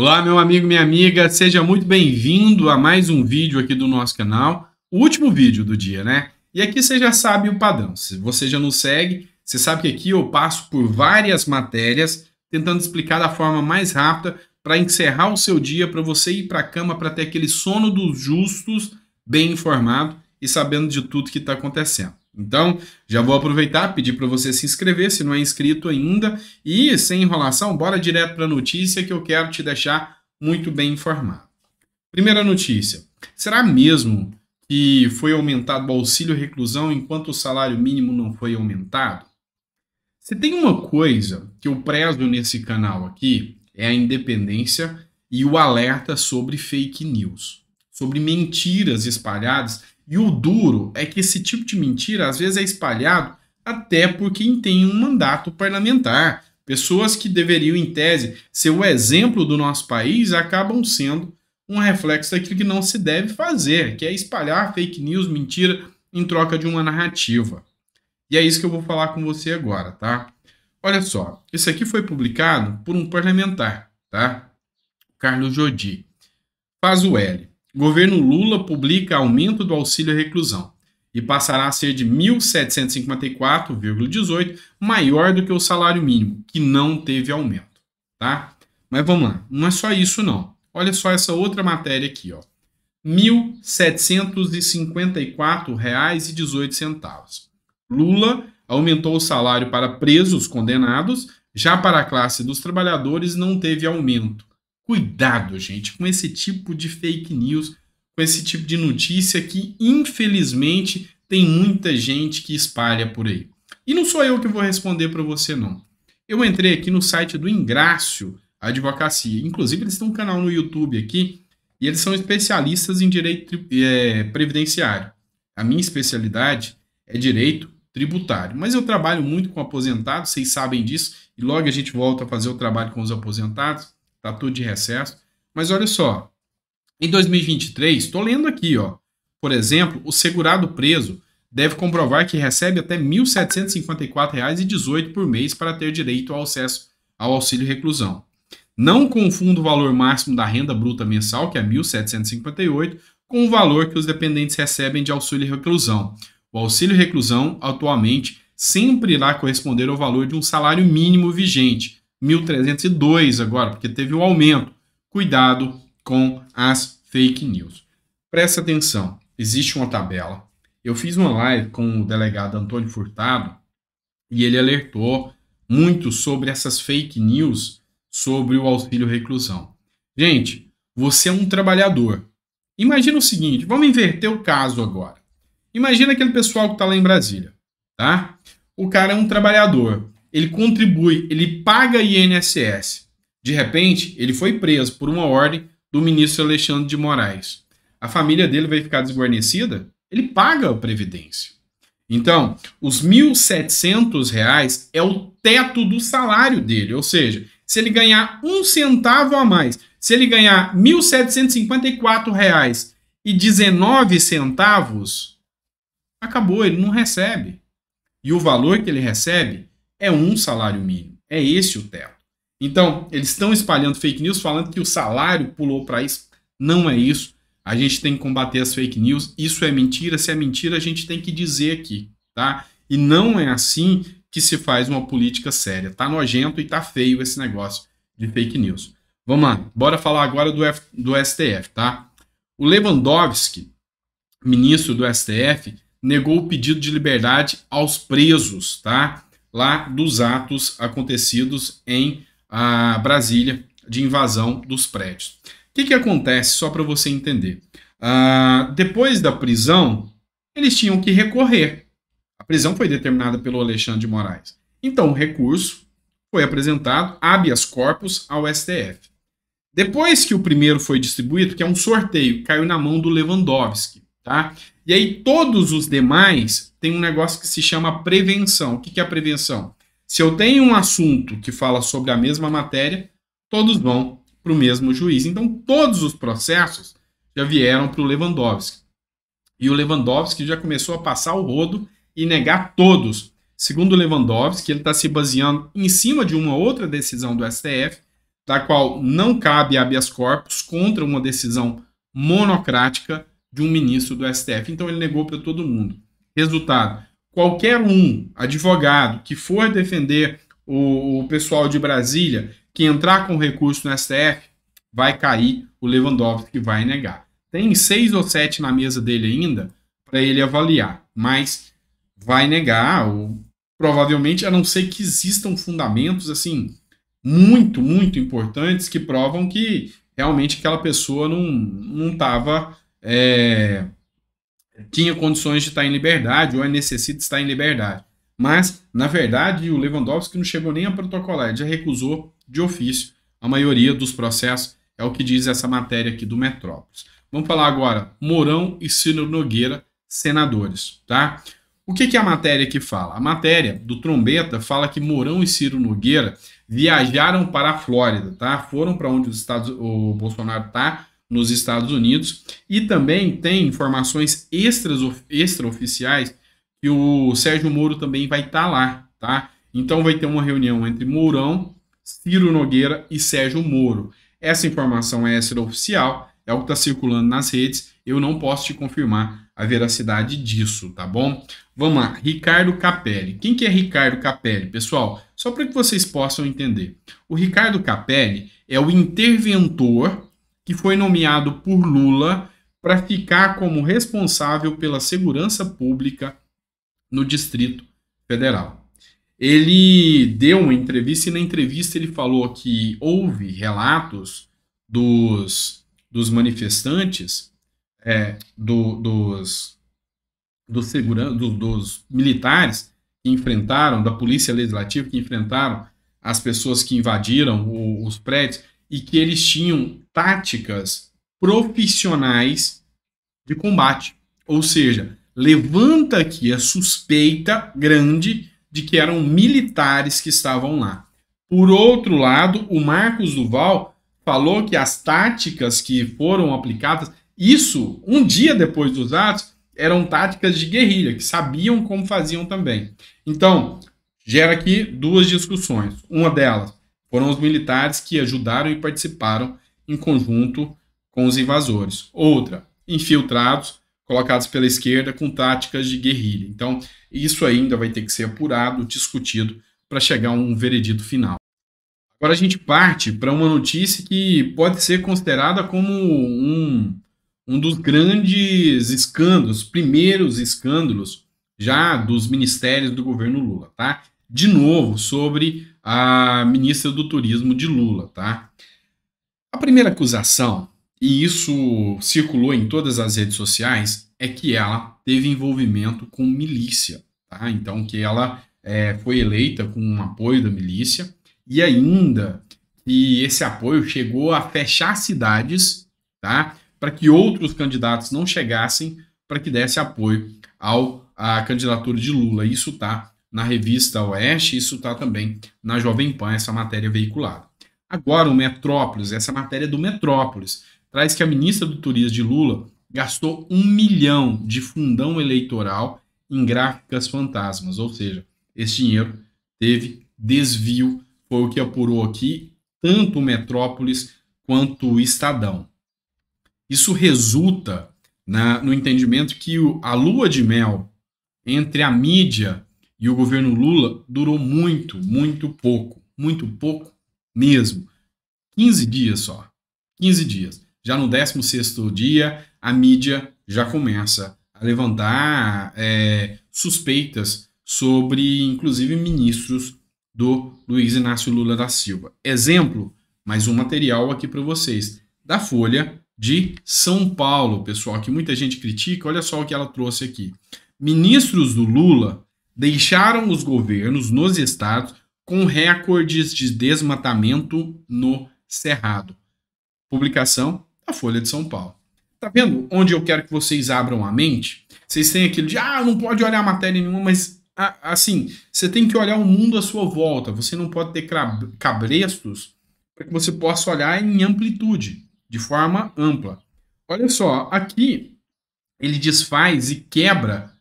Olá, meu amigo, minha amiga, seja muito bem-vindo a mais um vídeo aqui do nosso canal, o último vídeo do dia, né? E aqui você já sabe o padrão, se você já nos segue, você sabe que aqui eu passo por várias matérias, tentando explicar da forma mais rápida para encerrar o seu dia, para você ir para a cama, para ter aquele sono dos justos, bem informado e sabendo de tudo que está acontecendo. Então, já vou aproveitar, pedir para você se inscrever se não é inscrito ainda e sem enrolação, bora direto para a notícia que eu quero te deixar muito bem informado. Primeira notícia: será mesmo que foi aumentado o auxílio reclusão enquanto o salário mínimo não foi aumentado? Se tem uma coisa que eu prezo nesse canal aqui é a independência e o alerta sobre fake news, sobre mentiras espalhadas e o duro é que esse tipo de mentira às vezes é espalhado até por quem tem um mandato parlamentar. Pessoas que deveriam, em tese, ser o exemplo do nosso país acabam sendo um reflexo daquilo que não se deve fazer, que é espalhar fake news, mentira, em troca de uma narrativa. E é isso que eu vou falar com você agora, tá? Olha só, isso aqui foi publicado por um parlamentar, tá? Carlos Jodi. Faz o L. Governo Lula publica aumento do auxílio à reclusão e passará a ser de 1.754,18, maior do que o salário mínimo, que não teve aumento, tá? Mas vamos lá, não é só isso não. Olha só essa outra matéria aqui, ó. R$ 1.754,18. Lula aumentou o salário para presos condenados, já para a classe dos trabalhadores não teve aumento. Cuidado, gente, com esse tipo de fake news, com esse tipo de notícia que, infelizmente, tem muita gente que espalha por aí. E não sou eu que vou responder para você, não. Eu entrei aqui no site do Ingrácio Advocacia. Inclusive, eles têm um canal no YouTube aqui e eles são especialistas em direito é, previdenciário. A minha especialidade é direito tributário. Mas eu trabalho muito com aposentados, vocês sabem disso, e logo a gente volta a fazer o trabalho com os aposentados tá tudo de recesso. Mas olha só, em 2023, estou lendo aqui, ó. Por exemplo, o segurado preso deve comprovar que recebe até R$ 1.754,18 por mês para ter direito ao acesso ao auxílio reclusão. Não confunda o valor máximo da renda bruta mensal, que é R$ 1.758, com o valor que os dependentes recebem de auxílio reclusão. O auxílio reclusão, atualmente, sempre irá corresponder ao valor de um salário mínimo vigente, 1.302 agora, porque teve o um aumento. Cuidado com as fake news. Presta atenção, existe uma tabela. Eu fiz uma live com o delegado Antônio Furtado e ele alertou muito sobre essas fake news sobre o auxílio reclusão. Gente, você é um trabalhador. Imagina o seguinte, vamos inverter o caso agora. Imagina aquele pessoal que está lá em Brasília, tá? O cara é um trabalhador, ele contribui, ele paga INSS. De repente, ele foi preso por uma ordem do ministro Alexandre de Moraes. A família dele vai ficar desguarnecida? Ele paga a previdência. Então, os R$ 1.700 é o teto do salário dele, ou seja, se ele ganhar um centavo a mais, se ele ganhar R$ 1.754,19, e centavos, acabou, ele não recebe. E o valor que ele recebe é um salário mínimo. É esse o teto. Então, eles estão espalhando fake news falando que o salário pulou para isso. Não é isso. A gente tem que combater as fake news. Isso é mentira. Se é mentira, a gente tem que dizer aqui, tá? E não é assim que se faz uma política séria. Tá nojento e tá feio esse negócio de fake news. Vamos lá, bora falar agora do, F, do STF, tá? O Lewandowski, ministro do STF, negou o pedido de liberdade aos presos, tá? lá dos atos acontecidos em ah, Brasília de invasão dos prédios. O que, que acontece, só para você entender? Ah, depois da prisão, eles tinham que recorrer. A prisão foi determinada pelo Alexandre de Moraes. Então, o recurso foi apresentado, habeas corpus, ao STF. Depois que o primeiro foi distribuído, que é um sorteio, caiu na mão do Lewandowski, tá? E aí todos os demais têm um negócio que se chama prevenção. O que é a prevenção? Se eu tenho um assunto que fala sobre a mesma matéria, todos vão para o mesmo juiz. Então todos os processos já vieram para o Lewandowski. E o Lewandowski já começou a passar o rodo e negar todos. Segundo Lewandowski, ele está se baseando em cima de uma outra decisão do STF, da qual não cabe habeas corpus contra uma decisão monocrática de um ministro do STF. Então ele negou para todo mundo. Resultado: qualquer um, advogado, que for defender o, o pessoal de Brasília, que entrar com recurso no STF, vai cair, o Lewandowski vai negar. Tem seis ou sete na mesa dele ainda para ele avaliar, mas vai negar, ou provavelmente, a não ser que existam fundamentos assim muito, muito importantes que provam que realmente aquela pessoa não estava é, tinha condições de estar em liberdade ou é necessita estar em liberdade. Mas, na verdade, o Lewandowski não chegou nem a protocolar, ele já recusou de ofício a maioria dos processos, é o que diz essa matéria aqui do Metrópolis. Vamos falar agora Mourão e Ciro Nogueira, senadores, tá? O que, que a matéria que fala? A matéria do Trombeta fala que Mourão e Ciro Nogueira viajaram para a Flórida, tá? Foram para onde os Estados, o Bolsonaro tá nos Estados Unidos. E também tem informações extras, extraoficiais que o Sérgio Moro também vai estar tá lá, tá? Então vai ter uma reunião entre Mourão, Ciro Nogueira e Sérgio Moro. Essa informação é extraoficial, é o que está circulando nas redes. Eu não posso te confirmar a veracidade disso, tá bom? Vamos lá, Ricardo Capelli. Quem que é Ricardo Capelli, pessoal? Só para que vocês possam entender. O Ricardo Capelli é o interventor que foi nomeado por Lula para ficar como responsável pela segurança pública no Distrito Federal. Ele deu uma entrevista e na entrevista ele falou que houve relatos dos, dos manifestantes, é, do, dos, do segura, do, dos militares que enfrentaram, da polícia legislativa que enfrentaram as pessoas que invadiram o, os prédios e que eles tinham táticas profissionais de combate. Ou seja, levanta aqui a suspeita grande de que eram militares que estavam lá. Por outro lado, o Marcos Duval falou que as táticas que foram aplicadas, isso um dia depois dos atos, eram táticas de guerrilha, que sabiam como faziam também. Então, gera aqui duas discussões. Uma delas, foram os militares que ajudaram e participaram em conjunto com os invasores. Outra, infiltrados colocados pela esquerda com táticas de guerrilha. Então, isso ainda vai ter que ser apurado, discutido, para chegar a um veredito final. Agora a gente parte para uma notícia que pode ser considerada como um, um dos grandes escândalos, primeiros escândalos já dos ministérios do governo Lula, tá? De novo, sobre a ministra do Turismo de Lula, tá? A primeira acusação, e isso circulou em todas as redes sociais, é que ela teve envolvimento com milícia, tá? Então que ela é, foi eleita com um apoio da milícia e ainda que esse apoio chegou a fechar cidades, tá? Para que outros candidatos não chegassem, para que desse apoio ao a candidatura de Lula. Isso tá na revista Oeste, isso está também na Jovem Pan, essa matéria veiculada. Agora, o Metrópolis, essa matéria é do Metrópolis, traz que a ministra do Turismo de Lula gastou um milhão de fundão eleitoral em gráficas fantasmas, ou seja, esse dinheiro teve desvio, foi o que apurou aqui tanto o Metrópolis quanto o Estadão. Isso resulta na, no entendimento que o, a lua de mel entre a mídia e o governo Lula durou muito, muito pouco, muito pouco mesmo. 15 dias só. 15 dias. Já no 16º dia, a mídia já começa a levantar é, suspeitas sobre, inclusive, ministros do Luiz Inácio Lula da Silva. Exemplo, mais um material aqui para vocês, da Folha de São Paulo, pessoal, que muita gente critica. Olha só o que ela trouxe aqui. Ministros do Lula deixaram os governos nos estados com recordes de desmatamento no Cerrado. Publicação da Folha de São Paulo. Tá vendo onde eu quero que vocês abram a mente? Vocês têm aquilo de, ah, não pode olhar matéria nenhuma, mas assim, você tem que olhar o mundo à sua volta. Você não pode ter cabrestos para que você possa olhar em amplitude, de forma ampla. Olha só, aqui ele desfaz e quebra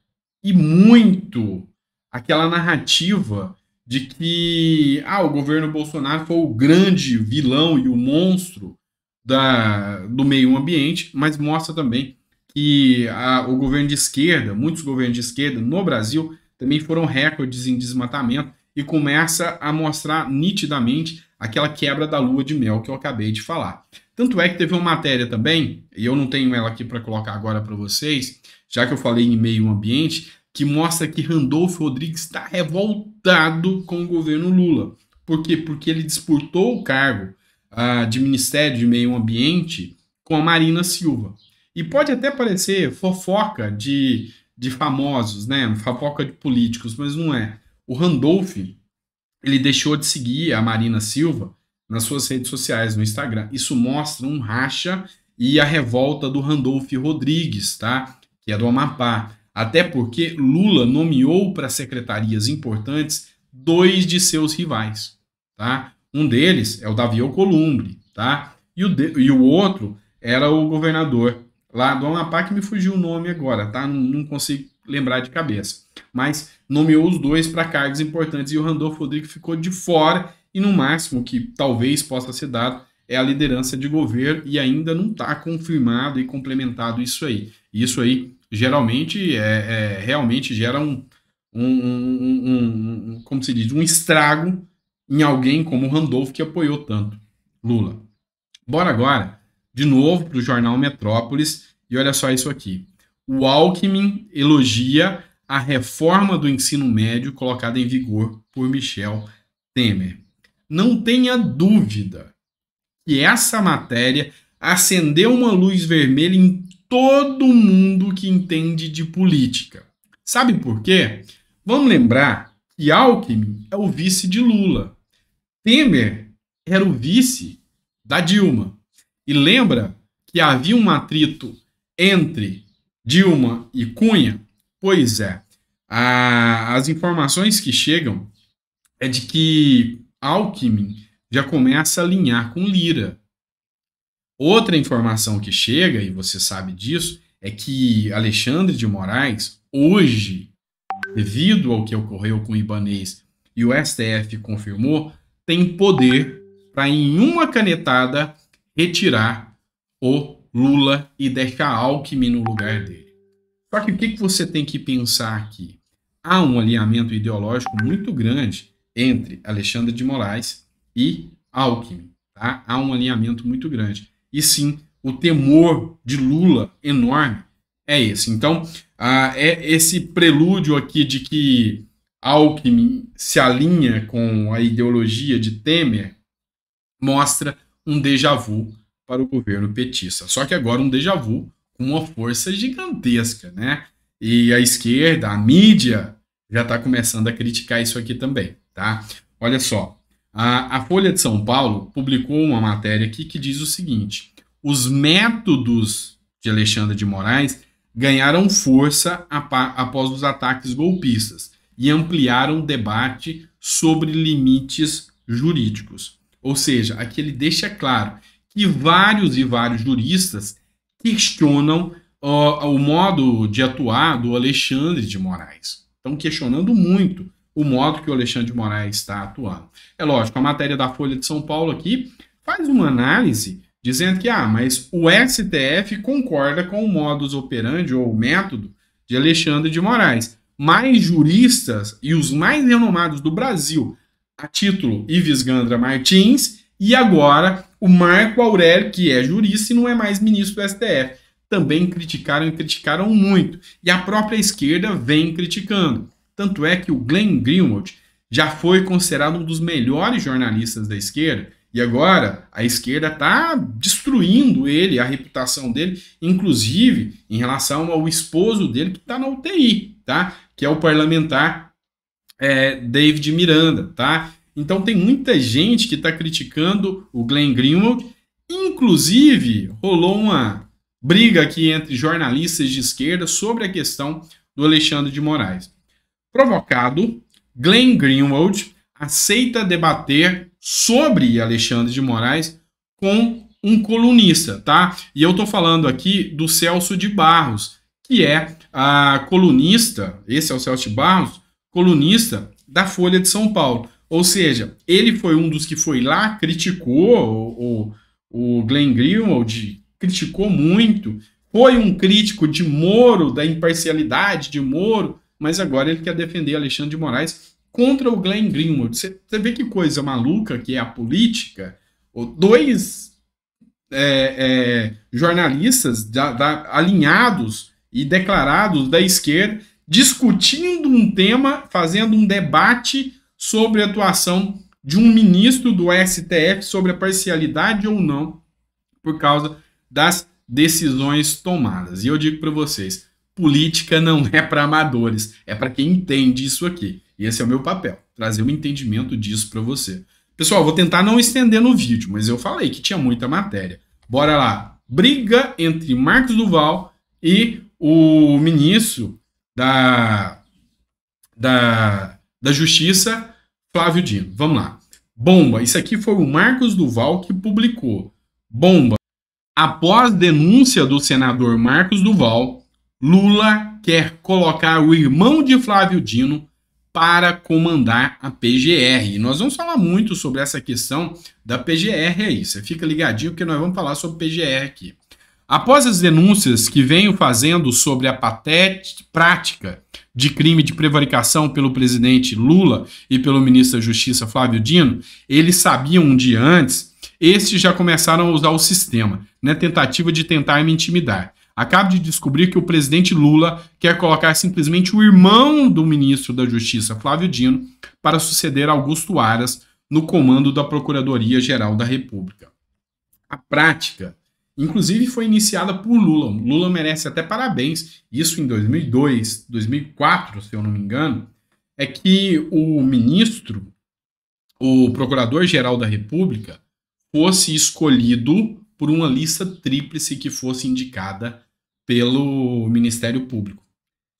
e muito aquela narrativa de que ah, o governo Bolsonaro foi o grande vilão e o monstro da, do meio ambiente, mas mostra também que a, ah, o governo de esquerda, muitos governos de esquerda no Brasil também foram recordes em desmatamento e começa a mostrar nitidamente aquela quebra da lua de mel que eu acabei de falar. Tanto é que teve uma matéria também, e eu não tenho ela aqui para colocar agora para vocês, já que eu falei em meio ambiente, que mostra que Randolfo Rodrigues está revoltado com o governo Lula. Por quê? Porque ele disputou o cargo ah, de Ministério de Meio Ambiente com a Marina Silva. E pode até parecer fofoca de, de famosos, né? Fofoca de políticos, mas não é. O Randolph, ele deixou de seguir a Marina Silva nas suas redes sociais, no Instagram. Isso mostra um racha e a revolta do Randolph Rodrigues, tá? Que é do Amapá. Até porque Lula nomeou para secretarias importantes dois de seus rivais, tá? Um deles é o Davi Alcolumbre, tá? E o, de, e o outro era o governador lá do Amapá, que me fugiu o nome agora, tá? Não, não consigo lembrar de cabeça. Mas nomeou os dois para cargos importantes e o Randolfo Rodrigues ficou de fora e no máximo que talvez possa ser dado é a liderança de governo e ainda não está confirmado e complementado isso aí. Isso aí geralmente é, é realmente gera um, um, um, um, como se diz, um estrago em alguém como o Randolph que apoiou tanto Lula. Bora agora, de novo, para o jornal Metrópolis, e olha só isso aqui. O Alckmin elogia a reforma do ensino médio colocada em vigor por Michel Temer. Não tenha dúvida que essa matéria acendeu uma luz vermelha em todo mundo que entende de política. Sabe por quê? Vamos lembrar que Alckmin é o vice de Lula. Temer era o vice da Dilma. E lembra que havia um atrito entre Dilma e Cunha? Pois é. A, as informações que chegam é de que Alckmin já começa a alinhar com Lira. Outra informação que chega, e você sabe disso, é que Alexandre de Moraes, hoje, devido ao que ocorreu com o Ibanês e o STF confirmou, tem poder para, em uma canetada, retirar o Lula e deixar Alckmin no lugar dele. Só que o que, você tem que pensar aqui? Há um alinhamento ideológico muito grande entre Alexandre de Moraes e Alckmin. Tá? Há um alinhamento muito grande e sim o temor de Lula enorme é esse. Então, ah, é esse prelúdio aqui de que Alckmin se alinha com a ideologia de Temer mostra um déjà vu para o governo petista. Só que agora um déjà vu com uma força gigantesca, né? E a esquerda, a mídia, já está começando a criticar isso aqui também, tá? Olha só, a, a Folha de São Paulo publicou uma matéria aqui que diz o seguinte: os métodos de Alexandre de Moraes ganharam força após os ataques golpistas e ampliaram o debate sobre limites jurídicos. Ou seja, aqui ele deixa claro que vários e vários juristas questionam uh, o modo de atuar do Alexandre de Moraes. Estão questionando muito o modo que o Alexandre de Moraes está atuando. É lógico, a matéria da Folha de São Paulo aqui faz uma análise dizendo que, ah, mas o STF concorda com o modus operandi ou o método de Alexandre de Moraes. Mais juristas e os mais renomados do Brasil, a título Ives Gandra Martins e agora o Marco Aurélio, que é jurista e não é mais ministro do STF. Também criticaram e criticaram muito. E a própria esquerda vem criticando. Tanto é que o Glenn Greenwald já foi considerado um dos melhores jornalistas da esquerda e agora a esquerda está destruindo ele, a reputação dele, inclusive em relação ao esposo dele que está na UTI, tá? Que é o parlamentar é, David Miranda, tá? Então tem muita gente que está criticando o Glenn Greenwald. Inclusive rolou uma briga aqui entre jornalistas de esquerda sobre a questão do Alexandre de Moraes provocado, Glenn Greenwald aceita debater sobre Alexandre de Moraes com um colunista, tá? E eu tô falando aqui do Celso de Barros, que é a colunista, esse é o Celso de Barros, colunista da Folha de São Paulo. Ou seja, ele foi um dos que foi lá, criticou o, o Glenn Greenwald, criticou muito, foi um crítico de Moro, da imparcialidade de Moro, mas agora ele quer defender Alexandre de Moraes contra o Glenn Greenwald. Você vê que coisa maluca que é a política. Dois é, é, jornalistas da, da, alinhados e declarados da esquerda discutindo um tema, fazendo um debate sobre a atuação de um ministro do STF sobre a parcialidade ou não por causa das decisões tomadas. E eu digo para vocês, política não é para amadores, é para quem entende isso aqui. E esse é o meu papel, trazer um entendimento disso para você. Pessoal, vou tentar não estender no vídeo, mas eu falei que tinha muita matéria. Bora lá. Briga entre Marcos Duval e o ministro da, da, da Justiça, Flávio Dino. Vamos lá. Bomba. Isso aqui foi o Marcos Duval que publicou. Bomba. Após denúncia do senador Marcos Duval, Lula quer colocar o irmão de Flávio Dino para comandar a PGR. E nós vamos falar muito sobre essa questão da PGR aí. Você fica ligadinho que nós vamos falar sobre PGR aqui. Após as denúncias que venho fazendo sobre a patete prática de crime de prevaricação pelo presidente Lula e pelo ministro da Justiça Flávio Dino, eles sabiam um dia antes, estes já começaram a usar o sistema, na né, tentativa de tentar me intimidar. Acabo de descobrir que o presidente Lula quer colocar simplesmente o irmão do ministro da Justiça, Flávio Dino, para suceder Augusto Aras no comando da Procuradoria-Geral da República. A prática, inclusive, foi iniciada por Lula. Lula merece até parabéns. Isso em 2002, 2004, se eu não me engano, é que o ministro, o Procurador-Geral da República, fosse escolhido por uma lista tríplice que fosse indicada pelo Ministério Público.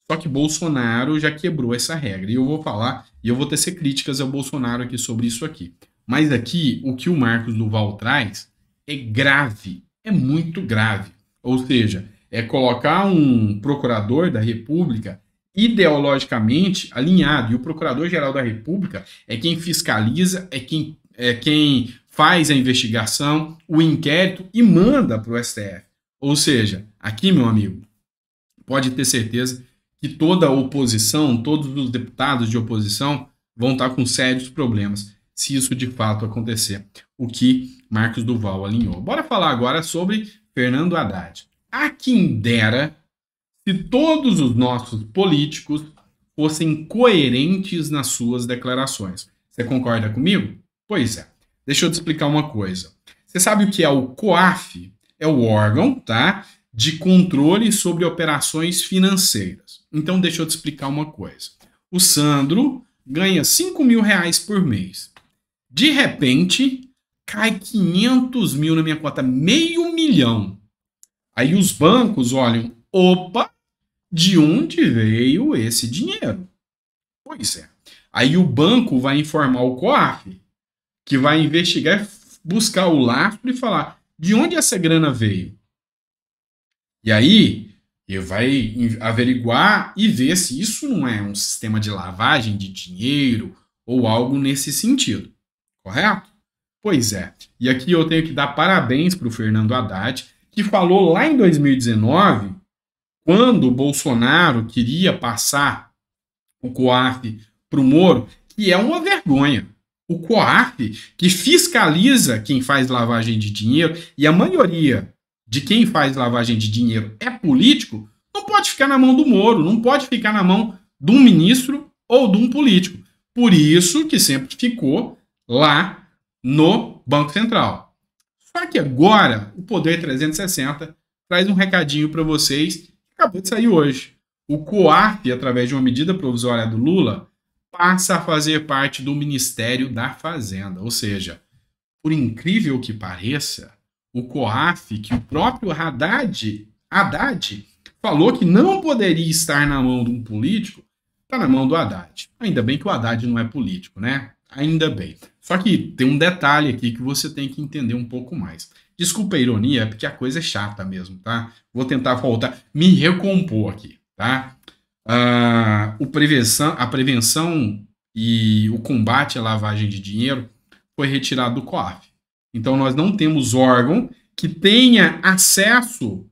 Só que Bolsonaro já quebrou essa regra. E eu vou falar, e eu vou tecer críticas ao Bolsonaro aqui sobre isso aqui. Mas aqui, o que o Marcos Duval traz é grave, é muito grave. Ou seja, é colocar um procurador da República ideologicamente alinhado. E o Procurador-Geral da República é quem fiscaliza, é quem, é quem faz a investigação, o inquérito e manda para o STF. Ou seja, aqui, meu amigo, pode ter certeza que toda a oposição, todos os deputados de oposição vão estar com sérios problemas se isso de fato acontecer, o que Marcos Duval alinhou. Bora falar agora sobre Fernando Haddad. A quem dera se todos os nossos políticos fossem coerentes nas suas declarações. Você concorda comigo? Pois é. Deixa eu te explicar uma coisa. Você sabe o que é o COAF? é o órgão, tá? De controle sobre operações financeiras. Então, deixa eu te explicar uma coisa. O Sandro ganha 5 mil reais por mês. De repente, cai 500 mil na minha conta, meio milhão. Aí os bancos olham, opa, de onde veio esse dinheiro? Pois é. Aí o banco vai informar o COAF, que vai investigar, buscar o lastro e falar: de onde essa grana veio. E aí, ele vai averiguar e ver se isso não é um sistema de lavagem de dinheiro ou algo nesse sentido. Correto? Pois é. E aqui eu tenho que dar parabéns para o Fernando Haddad, que falou lá em 2019, quando o Bolsonaro queria passar o COAF para o Moro, que é uma vergonha o COAF, que fiscaliza quem faz lavagem de dinheiro, e a maioria de quem faz lavagem de dinheiro é político, não pode ficar na mão do Moro, não pode ficar na mão de um ministro ou de um político. Por isso que sempre ficou lá no Banco Central. Só que agora o Poder 360 traz um recadinho para vocês que acabou de sair hoje. O COAF, através de uma medida provisória do Lula, passa a fazer parte do Ministério da Fazenda. Ou seja, por incrível que pareça, o COAF, que o próprio Haddad, Haddad falou que não poderia estar na mão de um político, está na mão do Haddad. Ainda bem que o Haddad não é político, né? Ainda bem. Só que tem um detalhe aqui que você tem que entender um pouco mais. Desculpa a ironia, é porque a coisa é chata mesmo, tá? Vou tentar voltar, me recompor aqui, tá? a, o prevenção, a prevenção e o combate à lavagem de dinheiro foi retirado do COAF. Então, nós não temos órgão que tenha acesso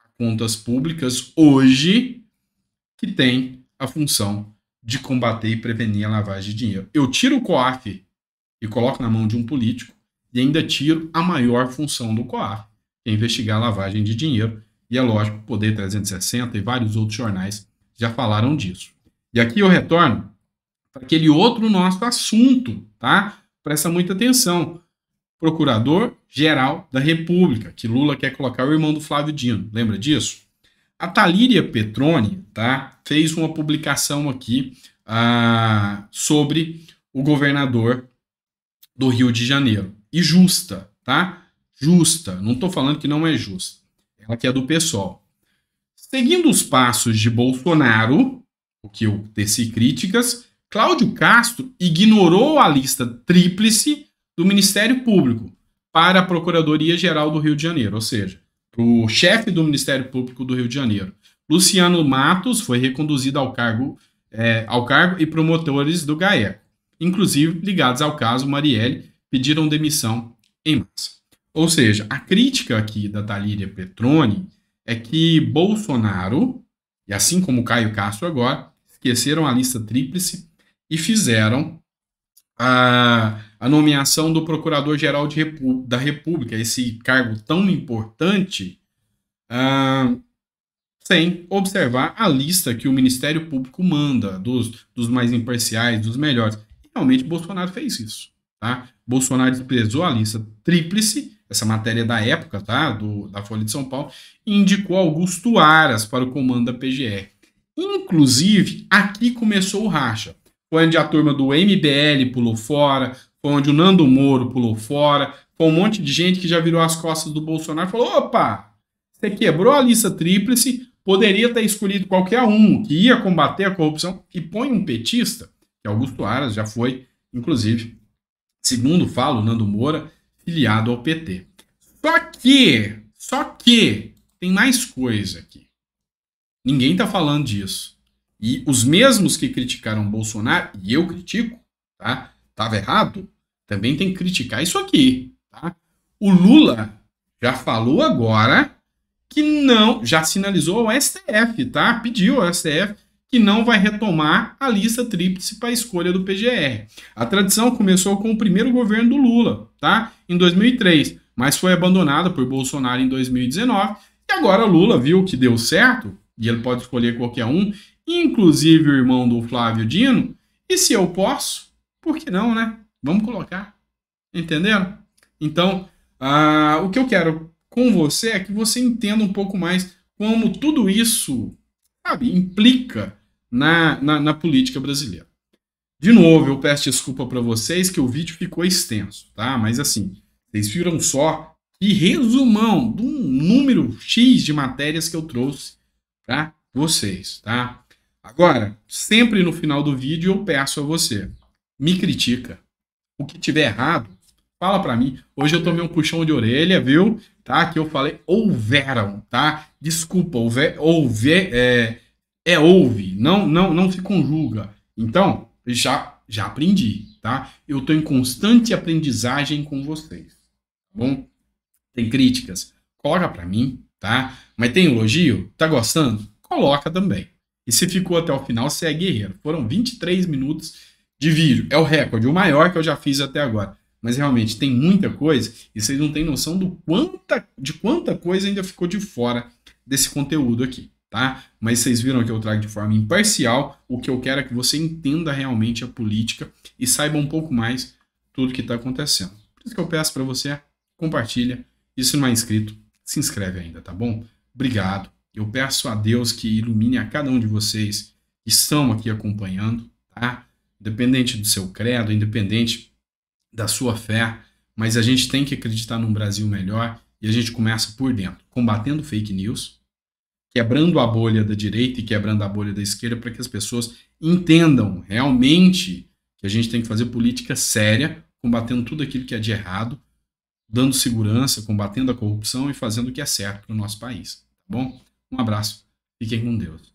a contas públicas hoje que tem a função de combater e prevenir a lavagem de dinheiro. Eu tiro o COAF e coloco na mão de um político e ainda tiro a maior função do COAF, que é investigar a lavagem de dinheiro. E é lógico, Poder 360 e vários outros jornais já falaram disso. E aqui eu retorno para aquele outro nosso assunto, tá? Presta muita atenção. Procurador-Geral da República, que Lula quer colocar o irmão do Flávio Dino, lembra disso? A Talíria Petroni, tá? Fez uma publicação aqui ah, sobre o governador do Rio de Janeiro. E justa, tá? Justa. Não estou falando que não é justa. Ela que é do pessoal Seguindo os passos de Bolsonaro, o que eu teci críticas, Cláudio Castro ignorou a lista tríplice do Ministério Público para a Procuradoria-Geral do Rio de Janeiro, ou seja, o chefe do Ministério Público do Rio de Janeiro. Luciano Matos foi reconduzido ao cargo, é, ao cargo e promotores do GAECO, inclusive ligados ao caso Marielle, pediram demissão em massa. Ou seja, a crítica aqui da Talíria Petroni é que Bolsonaro, e assim como Caio Castro agora, esqueceram a lista tríplice e fizeram a, a nomeação do Procurador-Geral Repu da República, esse cargo tão importante, uh, sem observar a lista que o Ministério Público manda, dos, dos mais imparciais, dos melhores. Realmente, Bolsonaro fez isso. Tá? Bolsonaro desprezou a lista tríplice, essa matéria da época, tá? Do, da Folha de São Paulo, e indicou Augusto Aras para o comando da PGR. Inclusive, aqui começou o racha. Foi onde a turma do MBL pulou fora, foi onde o Nando Moro pulou fora, foi um monte de gente que já virou as costas do Bolsonaro e falou: opa, você quebrou a lista tríplice, poderia ter escolhido qualquer um que ia combater a corrupção e põe um petista, que Augusto Aras já foi, inclusive, segundo fala o Nando Moura, filiado ao PT. Só que, só que, tem mais coisa aqui. Ninguém está falando disso. E os mesmos que criticaram Bolsonaro, e eu critico, tá? Tava errado, também tem que criticar isso aqui, tá? O Lula já falou agora que não, já sinalizou ao STF, tá? Pediu ao STF que não vai retomar a lista tríplice para a escolha do PGR. A tradição começou com o primeiro governo do Lula, tá? Em 2003, mas foi abandonada por Bolsonaro em 2019. E agora Lula viu que deu certo, e ele pode escolher qualquer um, inclusive o irmão do Flávio Dino. E se eu posso, por que não, né? Vamos colocar. Entenderam? Então, uh, o que eu quero com você é que você entenda um pouco mais como tudo isso sabe, implica na, na, na política brasileira. De novo, eu peço desculpa para vocês que o vídeo ficou extenso, tá? Mas assim, vocês viram só que resumão de um número X de matérias que eu trouxe para vocês, tá? Agora, sempre no final do vídeo eu peço a você, me critica. O que tiver errado, Fala para mim. Hoje eu tomei um puxão de orelha, viu? Tá? Que eu falei houveram, tá? Desculpa, houver, houver é, é houve, não, não, não se conjuga. Então, já, já aprendi, tá? Eu tô em constante aprendizagem com vocês, tá bom? Tem críticas? Coloca para mim, tá? Mas tem elogio? Tá gostando? Coloca também. E se ficou até o final, você é guerreiro. Foram 23 minutos de vídeo. É o recorde, o maior que eu já fiz até agora. Mas realmente tem muita coisa e vocês não têm noção do quanta, de quanta coisa ainda ficou de fora desse conteúdo aqui, tá? Mas vocês viram que eu trago de forma imparcial. O que eu quero é que você entenda realmente a política e saiba um pouco mais tudo que está acontecendo. Por isso que eu peço para você compartilha. E se não é inscrito, se inscreve ainda, tá bom? Obrigado. Eu peço a Deus que ilumine a cada um de vocês que estão aqui acompanhando, tá? Independente do seu credo, independente da sua fé, mas a gente tem que acreditar num Brasil melhor e a gente começa por dentro, combatendo fake news, quebrando a bolha da direita e quebrando a bolha da esquerda para que as pessoas entendam realmente que a gente tem que fazer política séria, combatendo tudo aquilo que é de errado, dando segurança, combatendo a corrupção e fazendo o que é certo para o nosso país, tá bom? Um abraço, fiquem com Deus.